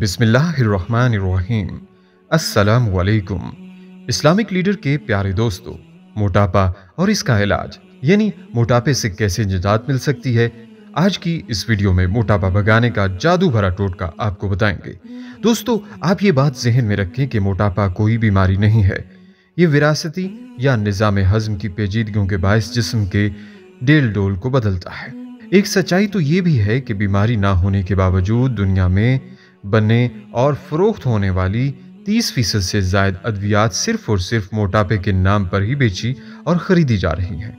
बिस्मिल्लाहिर्रहमानिर्रहीम अस्सलाम वालेकुम इस्लामिक लीडर के प्यारे दोस्तों मोटापा और इसका इलाज यानी मोटापे से कैसे निजात मिल सकती है आज की इस वीडियो में मोटापा भगाने का जादू भरा टोटका आपको बताएंगे दोस्तों आप ये बात जहन में रखें कि मोटापा कोई बीमारी नहीं है ये विरासती या निज़ाम हज़म की पेचीदगियों के बायस जिस्म के डेल डोल को बदलता है एक सच्चाई तो ये भी है कि बीमारी ना होने के बावजूद दुनिया में बनने और फ़रोख्त होने वाली तीस फीसद से जायद अद्वियात सिर्फ और सिर्फ मोटापे के नाम पर ही बेची और ख़रीदी जा रही हैं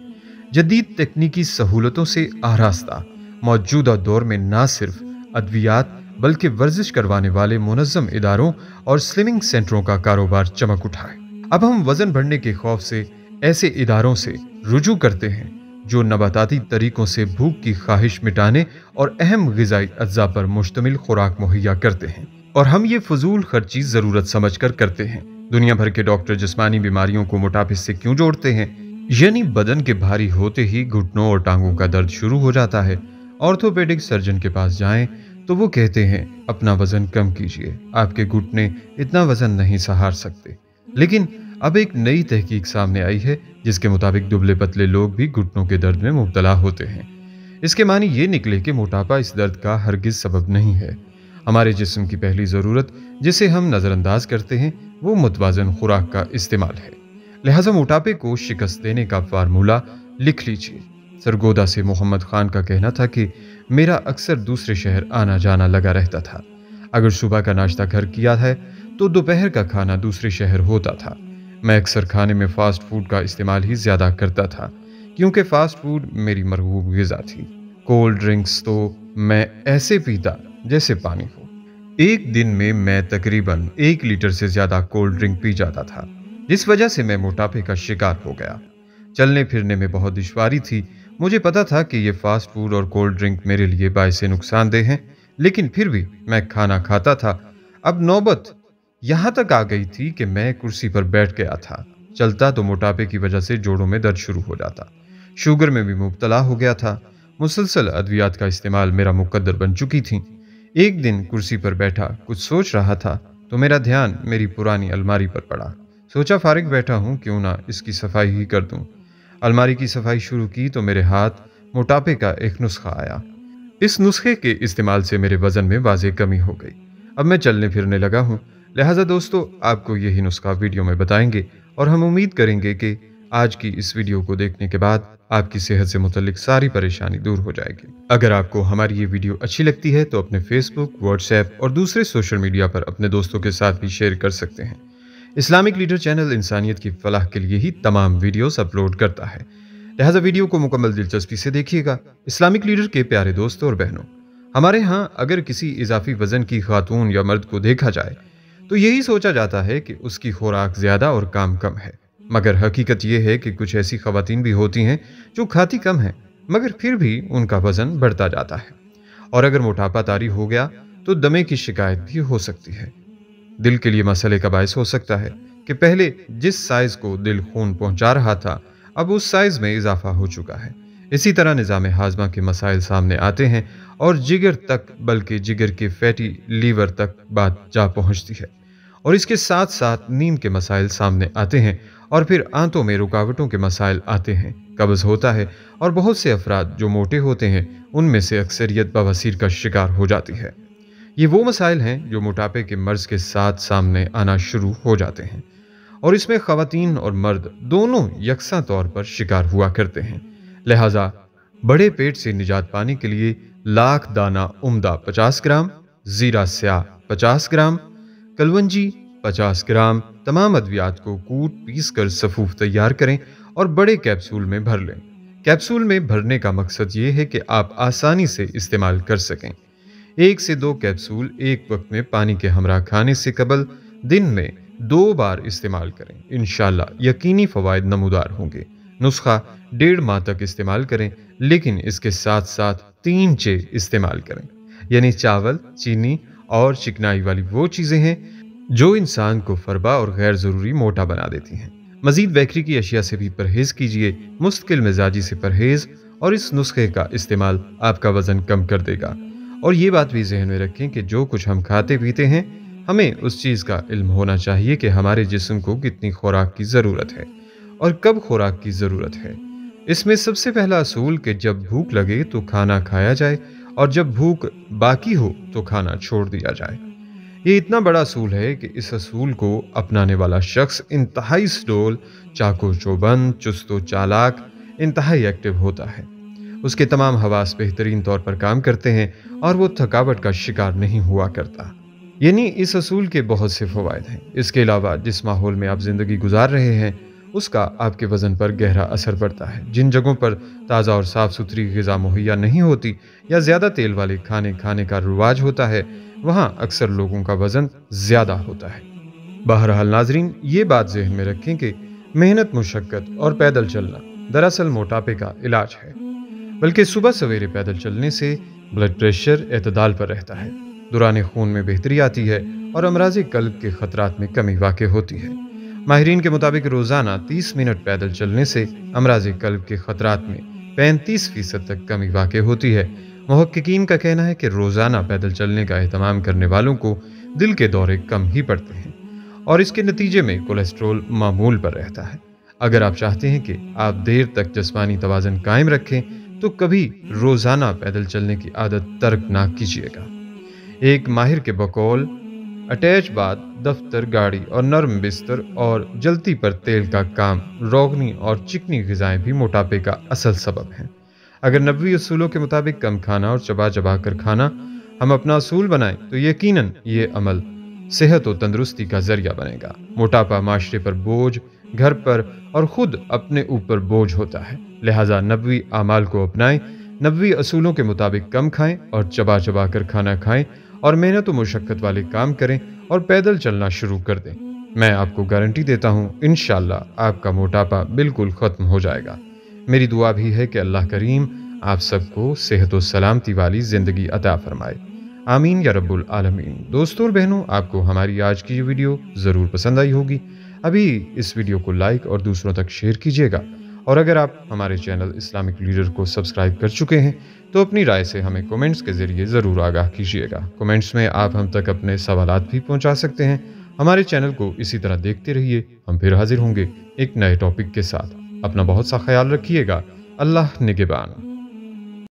जदीद तकनीकी सहूलतों से आरास्ता मौजूदा दौर में ना सिर्फ अद्वियात बल्कि वर्जिश करवाने वाले मुनज़म इदारों और स्लिमिंग सेंटरों का कारोबार चमक उठा है अब हम वज़न बढ़ने के खौफ से ऐसे इदारों से रुजू करते हैं जो नबाताती तरीक़ों से भूख की ख्वाहिश मिटाने और अहम गज़ाई अज्जा पर मुश्तमिल खुराक मुहैया करते हैं और हम ये फजूल खर्ची ज़रूरत समझ कर करते हैं दुनिया भर के डॉक्टर जिसमानी बीमारियों को मोटापे से क्यों जोड़ते हैं यानी बदन के भारी होते ही घुटनों और टांगों का दर्द शुरू हो जाता है ऑर्थोपेडिक सर्जन के पास जाएं तो वो कहते हैं अपना वजन कम कीजिए आपके घुटने इतना वजन नहीं सहार सकते लेकिन अब एक नई तहकीक सामने आई है जिसके मुताबिक दुबले पतले लोग भी घुटनों के दर्द में मुबतला होते हैं इसके मानी ये निकले कि मोटापा इस दर्द का हरगिज सबब नहीं है हमारे जिस्म की पहली ज़रूरत जिसे हम नज़रअंदाज करते हैं वो मुतवाजन खुराक का इस्तेमाल है लिहाजा मोटापे को शिकस्त देने का फार्मूला लिख लीजिए सरगोदा से मोहम्मद खान का कहना था कि मेरा अक्सर दूसरे शहर आना जाना लगा रहता था अगर सुबह का नाश्ता घर किया है तो दोपहर का खाना दूसरे शहर होता था मैं अक्सर खाने में फ़ास्ट फूड का इस्तेमाल ही ज़्यादा करता था क्योंकि फ़ास्ट फूड मेरी मरहूब गज़ा थी कोल्ड ड्रिंक्स तो मैं ऐसे पीता जैसे पानी हो एक दिन में मैं तकरीबन एक लीटर से ज़्यादा कोल्ड ड्रिंक पी जाता था जिस वजह से मैं मोटापे का शिकार हो गया चलने फिरने में बहुत दुशारी थी मुझे पता था कि ये फास्ट फूड और कोल्ड ड्रिंक मेरे लिए बायसे नुकसानदेह हैं लेकिन फिर भी मैं खाना खाता था अब नौबत यहां तक आ गई थी कि मैं कुर्सी पर बैठ गया था चलता तो मोटापे की वजह से जोड़ों में दर्द शुरू हो जाता शुगर में भी मुबतला हो गया था मुसलसल अद्वियात का इस्तेमाल मेरा मुकद्दर बन चुकी थी एक दिन कुर्सी पर बैठा कुछ सोच रहा था तो मेरा ध्यान मेरी पुरानी अलमारी पर पड़ा सोचा फारिग बैठा हूँ क्यों ना इसकी सफाई ही कर दूँ अलमारी की सफाई शुरू की तो मेरे हाथ मोटापे का एक नुस्खा आया इस नुस्खे के इस्तेमाल से मेरे वज़न में वाजे कमी हो गई अब मैं चलने फिरने लगा हूँ लिहाजा दोस्तों आपको यही नुस्खा वीडियो में बताएंगे और हम उम्मीद करेंगे कि आज की इस वीडियो को देखने के बाद आपकी सेहत से मुतलिक सारी परेशानी दूर हो जाएगी अगर आपको हमारी ये वीडियो अच्छी लगती है तो अपने फेसबुक व्हाट्सएप और दूसरे सोशल मीडिया पर अपने दोस्तों के साथ भी शेयर कर सकते हैं इस्लामिक लीडर चैनल इंसानियत की फलाह के लिए ही तमाम वीडियोस अपलोड करता है लिहाजा वीडियो को मुकम्मल दिलचस्पी से देखिएगा इस्लामिक लीडर के प्यारे दोस्तों और बहनों हमारे यहाँ अगर किसी इजाफी वजन की खातून या मर्द को देखा जाए तो यही सोचा जाता है कि उसकी खुराक ज़्यादा और काम कम है मगर हकीकत यह है कि कुछ ऐसी खवतिन भी होती हैं जो खाती कम हैं मगर फिर भी उनका वज़न बढ़ता जाता है और अगर मोटापा तारी हो गया तो दमे की शिकायत भी हो सकती है दिल के लिए मसले का बायस हो सकता है कि पहले जिस साइज़ को दिल खून पहुंचा रहा था अब उस साइज़ में इजाफा हो चुका है इसी तरह निज़ाम हाजमा के मसाइल सामने आते हैं और जिगर तक बल्कि जिगर के फैटी लीवर तक बात जा पहुंचती है और इसके साथ साथ नीम के मसाइल सामने आते हैं और फिर आंतों में रुकावटों के मसाइल आते हैं कब्ज़ होता है और बहुत से अफराद जो मोटे होते हैं उनमें से अक्सरियत बवासीर का शिकार हो जाती है ये वो मसाइल हैं जो मोटापे के मर्ज के साथ सामने आना शुरू हो जाते हैं और इसमें ख़वातीन और मर्द दोनों यकसा तौर पर शिकार हुआ करते हैं लिहाजा बड़े पेट से निजात पाने के लिए लाख दाना उम्दा 50 ग्राम ज़ीरा स्या 50 ग्राम कलवंजी 50 ग्राम तमाम अद्वियात को कूट पीस कर सफूफ तैयार करें और बड़े कैप्सूल में भर लें कैप्सूल में भरने का मकसद ये है कि आप आसानी से इस्तेमाल कर सकें एक से दो कैप्सूल एक वक्त में पानी के हमरा खाने से कबल दिन में दो बार इस्तेमाल करें इन यकीनी फ़वाद नमदार होंगे नुस्खा डेढ़ माह तक इस्तेमाल करें लेकिन इसके साथ साथ तीन चे इस्तेमाल करें यानी चावल चीनी और चिकनाई वाली वो चीज़ें हैं जो इंसान को फरबा और गैर ज़रूरी मोटा बना देती हैं मजीद बेकरी की अशिया से भी परहेज़ कीजिए मुस्तकिल मिजाजी से परहेज़ और इस नुस्खे का इस्तेमाल आपका वज़न कम कर देगा और ये बात भी जहन में रखें कि जो कुछ हम खाते पीते हैं हमें उस चीज़ का इल्म होना चाहिए कि हमारे जिस्म को कितनी खुराक की ज़रूरत है और कब खुराक की ज़रूरत है इसमें सबसे पहला असूल कि जब भूख लगे तो खाना खाया जाए और जब भूख बाकी हो तो खाना छोड़ दिया जाए ये इतना बड़ा असूल है कि इस असूल को अपनाने वाला शख्स इंतहाई स्डोल चाको चौबंद चुस्तो चालाक इंतहाई एक्टिव होता है उसके तमाम हवास बेहतरीन तौर पर काम करते हैं और वो थकावट का शिकार नहीं हुआ करता यानी इस असूल के बहुत से फ़वाद हैं इसके अलावा जिस माहौल में आप ज़िंदगी गुजार रहे हैं उसका आपके वज़न पर गहरा असर पड़ता है जिन जगहों पर ताज़ा और साफ़ सुथरी गज़ा मुहैया नहीं होती या ज़्यादा तेल वाले खाने खाने का रिवाज होता है वहाँ अक्सर लोगों का वज़न ज़्यादा होता है बहरहाल नाजरीन ये बात जहन में रखें कि मेहनत मुशक्क़त और पैदल चलना दरअसल मोटापे का इलाज है बल्कि सुबह सवेरे पैदल चलने से ब्लड प्रेशर अतदाल पर रहता है दुरान खून में बेहतरी आती है और अमराज कल्ब के ख़तरात में कमी वाक़ होती है माहरीन के मुताबिक रोज़ाना 30 मिनट पैदल चलने से अमराज कल्ब के खतरात में 35 फीसद तक कमी वाक़ होती है महक्कीन का कहना है कि रोज़ाना पैदल चलने का अहतमाम करने वालों को दिल के दौरे कम ही पड़ते हैं और इसके नतीजे में कोलेस्ट्रोल मामूल पर रहता है अगर आप चाहते हैं कि आप देर तक जस्मानी तोज़न कायम रखें तो कभी रोज़ाना पैदल चलने की आदत तर्क ना कीजिएगा एक माहिर के बकौल अटैच बाद दफ्तर गाड़ी और नरम बिस्तर और जलती पर तेल का काम रोगनी और चिकनी गज़ाएँ भी मोटापे का असल सबब हैं अगर नबी असूलों के मुताबिक कम खाना और चबा चबा कर खाना हम अपना असूल बनाएं तो यकीन ये अमल सेहत और तंदरुस्ती का जरिया बनेगा मोटापा माशरे पर बोझ घर पर और खुद अपने ऊपर बोझ होता है लिहाजा नबी अमाल को अपनाएं नबी असूलों के मुताबिक कम खाएं और चबा चबा कर खाना खाएं और मेहनत तो व मुशक्क़त वाले काम करें और पैदल चलना शुरू कर दें मैं आपको गारंटी देता हूँ इन आपका मोटापा बिल्कुल ख़त्म हो जाएगा मेरी दुआ भी है कि अल्लाह करीम आप सबको सेहत व सलामती वाली ज़िंदगी अता फरमाए आमीन या रब्बुल आलमीन दोस्तों और बहनों आपको हमारी आज की ये वीडियो ज़रूर पसंद आई होगी अभी इस वीडियो को लाइक और दूसरों तक शेयर कीजिएगा और अगर आप हमारे चैनल इस्लामिक लीडर को सब्सक्राइब कर चुके हैं तो अपनी राय से हमें कमेंट्स के ज़रिए ज़रूर आगाह कीजिएगा कमेंट्स में आप हम तक अपने सवाल भी पहुंचा सकते हैं हमारे चैनल को इसी तरह देखते रहिए हम फिर हाजिर होंगे एक नए टॉपिक के साथ अपना बहुत सा ख्याल रखिएगा अल्लाह निगेबान